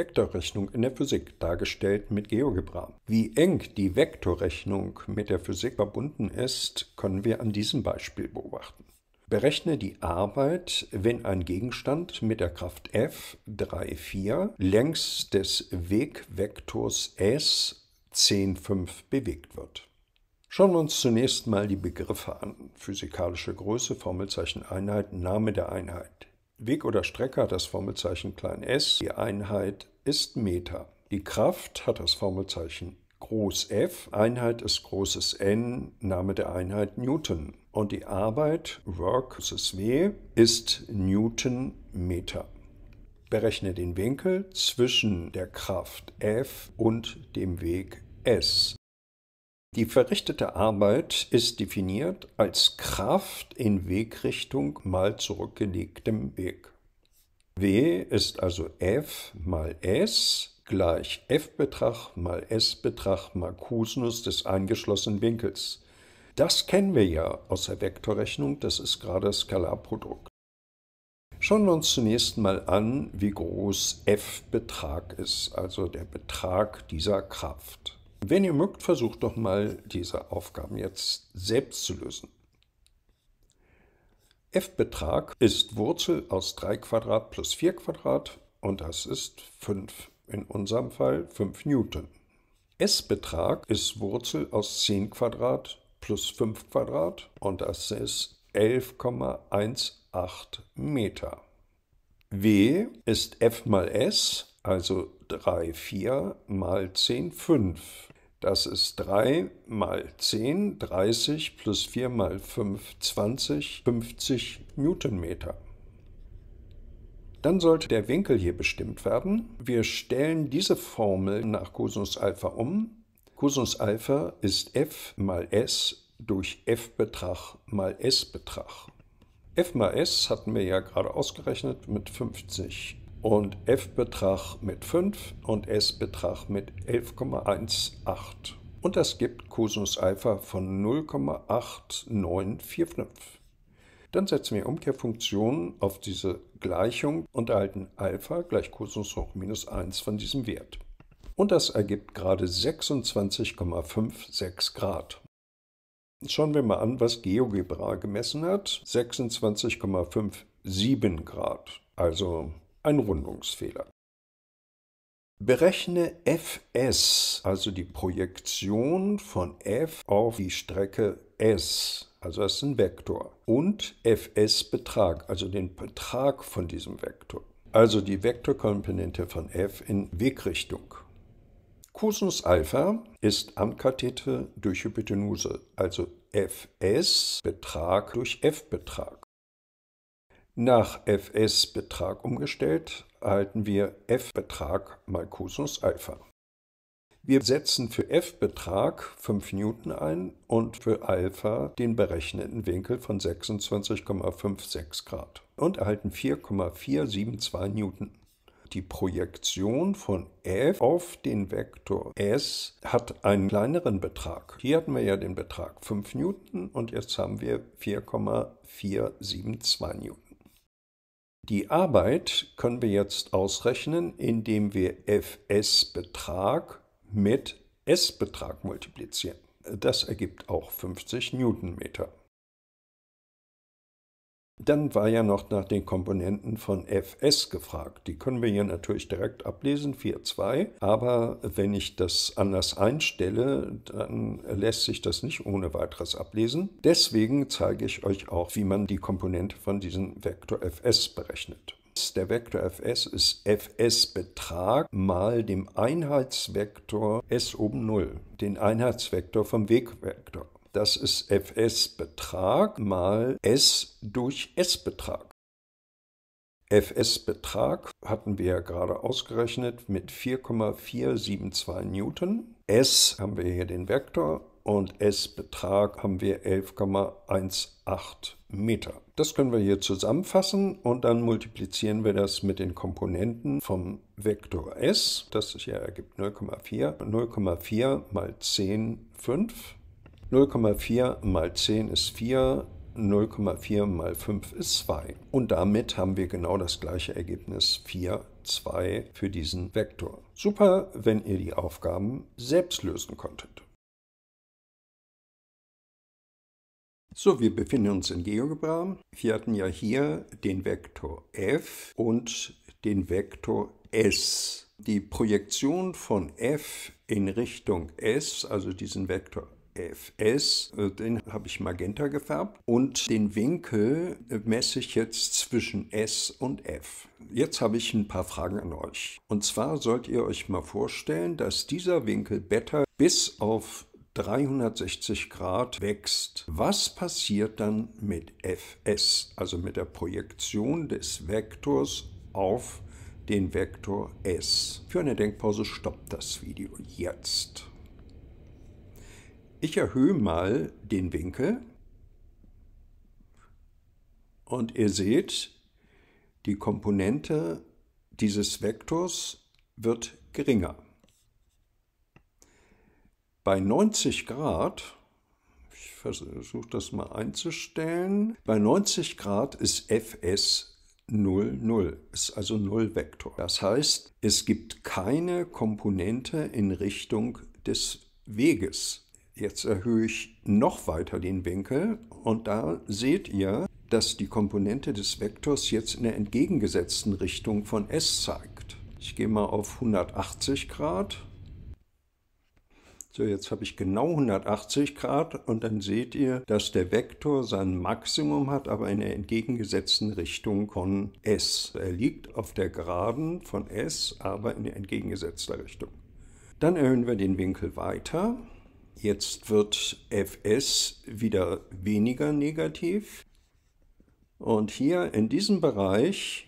Vektorrechnung in der Physik, dargestellt mit GeoGebra. Wie eng die Vektorrechnung mit der Physik verbunden ist, können wir an diesem Beispiel beobachten. Berechne die Arbeit, wenn ein Gegenstand mit der Kraft F 3, 4 längs des Wegvektors S 10, 5 bewegt wird. Schauen wir uns zunächst mal die Begriffe an. Physikalische Größe, Formelzeichen Einheit, Name der Einheit. Weg oder Strecke hat das Formelzeichen klein s, die Einheit ist Meter. Die Kraft hat das Formelzeichen groß F, Einheit ist großes N, Name der Einheit Newton. Und die Arbeit, Work, ist W, ist Newton Meter. Berechne den Winkel zwischen der Kraft F und dem Weg S. Die verrichtete Arbeit ist definiert als Kraft in Wegrichtung mal zurückgelegtem Weg. W ist also F mal S gleich F-Betrag mal S-Betrag mal Cosinus des eingeschlossenen Winkels. Das kennen wir ja aus der Vektorrechnung, das ist gerade das Skalarprodukt. Schauen wir uns zunächst mal an, wie groß F-Betrag ist, also der Betrag dieser Kraft. Wenn ihr mögt, versucht doch mal diese Aufgaben jetzt selbst zu lösen. f-Betrag ist Wurzel aus 3 Quadrat plus 4 Quadrat und das ist 5, in unserem Fall 5 Newton. s-Betrag ist Wurzel aus 10 Quadrat plus 5 Quadrat und das ist 11,18 Meter. W ist f mal s, also 3, 4 mal 10, 5. Das ist 3 mal 10, 30 plus 4 mal 5, 20, 50 Newtonmeter. Dann sollte der Winkel hier bestimmt werden. Wir stellen diese Formel nach Cosinus Alpha um. Cosinus Alpha ist f mal s durch f-Betrag mal s-Betrag. f mal s hatten wir ja gerade ausgerechnet mit 50 und f-Betrag mit 5 und s-Betrag mit 11,18. Und das gibt Cosinus Alpha von 0,8945. Dann setzen wir Umkehrfunktionen auf diese Gleichung und erhalten Alpha gleich Cosinus hoch minus 1 von diesem Wert. Und das ergibt gerade 26,56 Grad. Schauen wir mal an, was GeoGebra gemessen hat. 26,57 Grad. Also ein Rundungsfehler. Berechne fs, also die Projektion von f auf die Strecke s, also das ist ein Vektor, und fs Betrag, also den Betrag von diesem Vektor, also die Vektorkomponente von f in Wegrichtung. Cosinus Alpha ist Ankathete durch Hypotenuse, also fs Betrag durch f Betrag. Nach Fs-Betrag umgestellt erhalten wir F-Betrag mal Cosinus Alpha. Wir setzen für F-Betrag 5 Newton ein und für Alpha den berechneten Winkel von 26,56 Grad und erhalten 4,472 Newton. Die Projektion von f auf den Vektor s hat einen kleineren Betrag. Hier hatten wir ja den Betrag 5 Newton und jetzt haben wir 4,472 Newton. Die Arbeit können wir jetzt ausrechnen, indem wir Fs-Betrag mit S-Betrag multiplizieren. Das ergibt auch 50 Newtonmeter. Dann war ja noch nach den Komponenten von fs gefragt. Die können wir hier natürlich direkt ablesen, 4.2. Aber wenn ich das anders einstelle, dann lässt sich das nicht ohne weiteres ablesen. Deswegen zeige ich euch auch, wie man die Komponente von diesem Vektor fs berechnet. Der Vektor fs ist fs Betrag mal dem Einheitsvektor s oben 0, den Einheitsvektor vom Wegvektor. Das ist fs Betrag mal s durch s Betrag. fs Betrag hatten wir ja gerade ausgerechnet mit 4,472 Newton. s haben wir hier den Vektor und s Betrag haben wir 11,18 Meter. Das können wir hier zusammenfassen und dann multiplizieren wir das mit den Komponenten vom Vektor s. Das ist ja ergibt 0,4. 0,4 mal 10, 5. 0,4 mal 10 ist 4, 0,4 mal 5 ist 2. Und damit haben wir genau das gleiche Ergebnis 4, 2 für diesen Vektor. Super, wenn ihr die Aufgaben selbst lösen konntet. So, wir befinden uns in GeoGebra. Wir hatten ja hier den Vektor f und den Vektor s. Die Projektion von f in Richtung s, also diesen Vektor FS, äh, den habe ich magenta gefärbt und den Winkel äh, messe ich jetzt zwischen S und F. Jetzt habe ich ein paar Fragen an euch. Und zwar sollt ihr euch mal vorstellen, dass dieser Winkel Beta bis auf 360 Grad wächst. Was passiert dann mit FS, also mit der Projektion des Vektors auf den Vektor S? Für eine Denkpause stoppt das Video jetzt. Ich erhöhe mal den Winkel und ihr seht, die Komponente dieses Vektors wird geringer. Bei 90 Grad, ich versuche das mal einzustellen, bei 90 Grad ist fs 0, 0, ist also Nullvektor. Das heißt, es gibt keine Komponente in Richtung des Weges. Jetzt erhöhe ich noch weiter den Winkel und da seht ihr, dass die Komponente des Vektors jetzt in der entgegengesetzten Richtung von S zeigt. Ich gehe mal auf 180 Grad. So, jetzt habe ich genau 180 Grad und dann seht ihr, dass der Vektor sein Maximum hat, aber in der entgegengesetzten Richtung von S. Er liegt auf der Geraden von S, aber in der entgegengesetzten Richtung. Dann erhöhen wir den Winkel weiter. Jetzt wird fs wieder weniger negativ. Und hier in diesem Bereich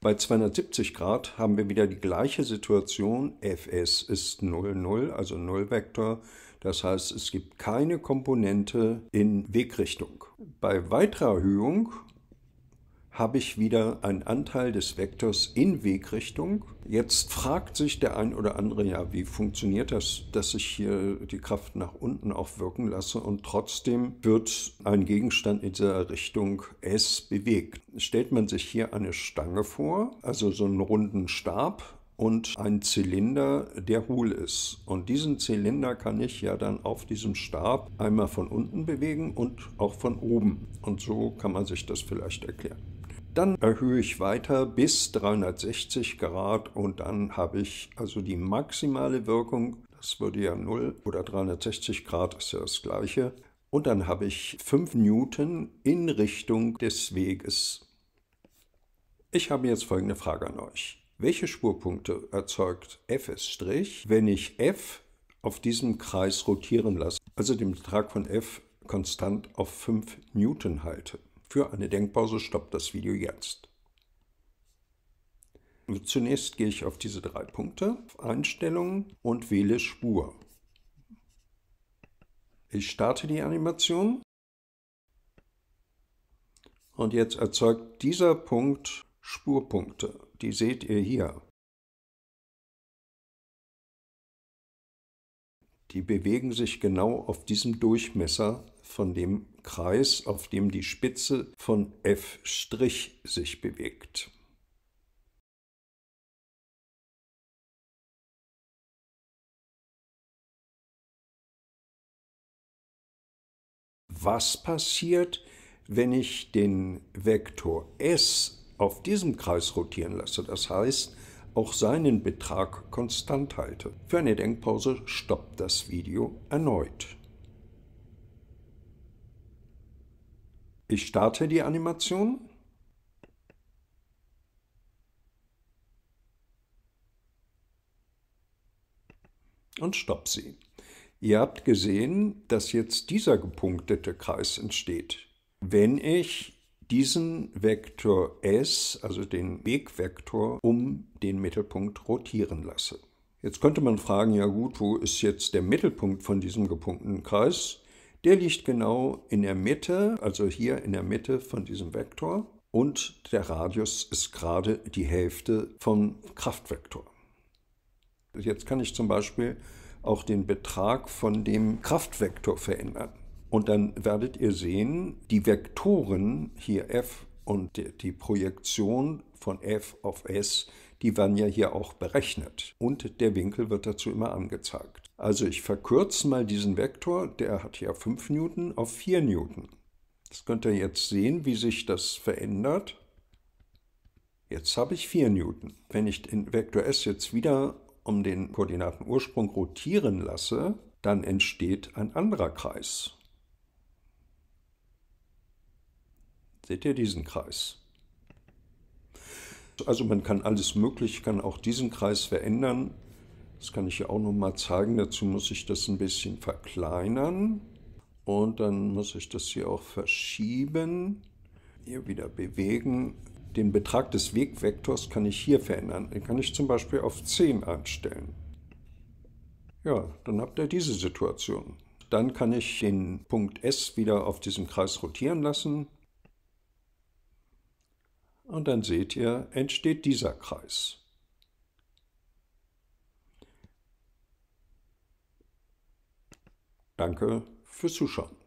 bei 270 Grad haben wir wieder die gleiche Situation. fs ist 0, 0, also Nullvektor. Das heißt, es gibt keine Komponente in Wegrichtung. Bei weiterer Erhöhung habe ich wieder einen Anteil des Vektors in Wegrichtung. Jetzt fragt sich der ein oder andere ja, wie funktioniert das, dass ich hier die Kraft nach unten auch wirken lasse und trotzdem wird ein Gegenstand in dieser Richtung S bewegt. Stellt man sich hier eine Stange vor, also so einen runden Stab, und einen Zylinder, der hohl ist. Und diesen Zylinder kann ich ja dann auf diesem Stab einmal von unten bewegen und auch von oben. Und so kann man sich das vielleicht erklären. Dann erhöhe ich weiter bis 360 Grad und dann habe ich also die maximale Wirkung. Das würde ja 0 oder 360 Grad ist ja das gleiche. Und dann habe ich 5 Newton in Richtung des Weges. Ich habe jetzt folgende Frage an euch. Welche Spurpunkte erzeugt Fs', wenn ich f auf diesem Kreis rotieren lasse, also den Betrag von f konstant auf 5 Newton halte? Für eine Denkpause stoppt das Video jetzt. Also zunächst gehe ich auf diese drei Punkte, Einstellungen und wähle Spur. Ich starte die Animation und jetzt erzeugt dieser Punkt Spurpunkte. Die seht ihr hier. Die bewegen sich genau auf diesem Durchmesser von dem Kreis, auf dem die Spitze von f' sich bewegt. Was passiert, wenn ich den Vektor s auf diesem Kreis rotieren lasse? Das heißt, auch seinen Betrag konstant halte. Für eine Denkpause stoppt das Video erneut. Ich starte die Animation. Und stopp sie. Ihr habt gesehen, dass jetzt dieser gepunktete Kreis entsteht. Wenn ich diesen Vektor S, also den Wegvektor, um den Mittelpunkt rotieren lasse. Jetzt könnte man fragen, ja gut, wo ist jetzt der Mittelpunkt von diesem gepunkteten Kreis? Der liegt genau in der Mitte, also hier in der Mitte von diesem Vektor und der Radius ist gerade die Hälfte vom Kraftvektor. Jetzt kann ich zum Beispiel auch den Betrag von dem Kraftvektor verändern. Und dann werdet ihr sehen, die Vektoren hier f und die Projektion von f auf s, die werden ja hier auch berechnet. Und der Winkel wird dazu immer angezeigt. Also ich verkürze mal diesen Vektor, der hat ja 5 Newton, auf 4 Newton. Das könnt ihr jetzt sehen, wie sich das verändert. Jetzt habe ich 4 Newton. Wenn ich den Vektor S jetzt wieder um den Koordinatenursprung rotieren lasse, dann entsteht ein anderer Kreis. Seht ihr diesen Kreis? Also man kann alles möglich, kann auch diesen Kreis verändern. Das kann ich ja auch nochmal zeigen. Dazu muss ich das ein bisschen verkleinern. Und dann muss ich das hier auch verschieben. Hier wieder bewegen. Den Betrag des Wegvektors kann ich hier verändern. Den kann ich zum Beispiel auf 10 einstellen. Ja, dann habt ihr diese Situation. Dann kann ich den Punkt S wieder auf diesem Kreis rotieren lassen. Und dann seht ihr, entsteht dieser Kreis. Danke fürs Zuschauen.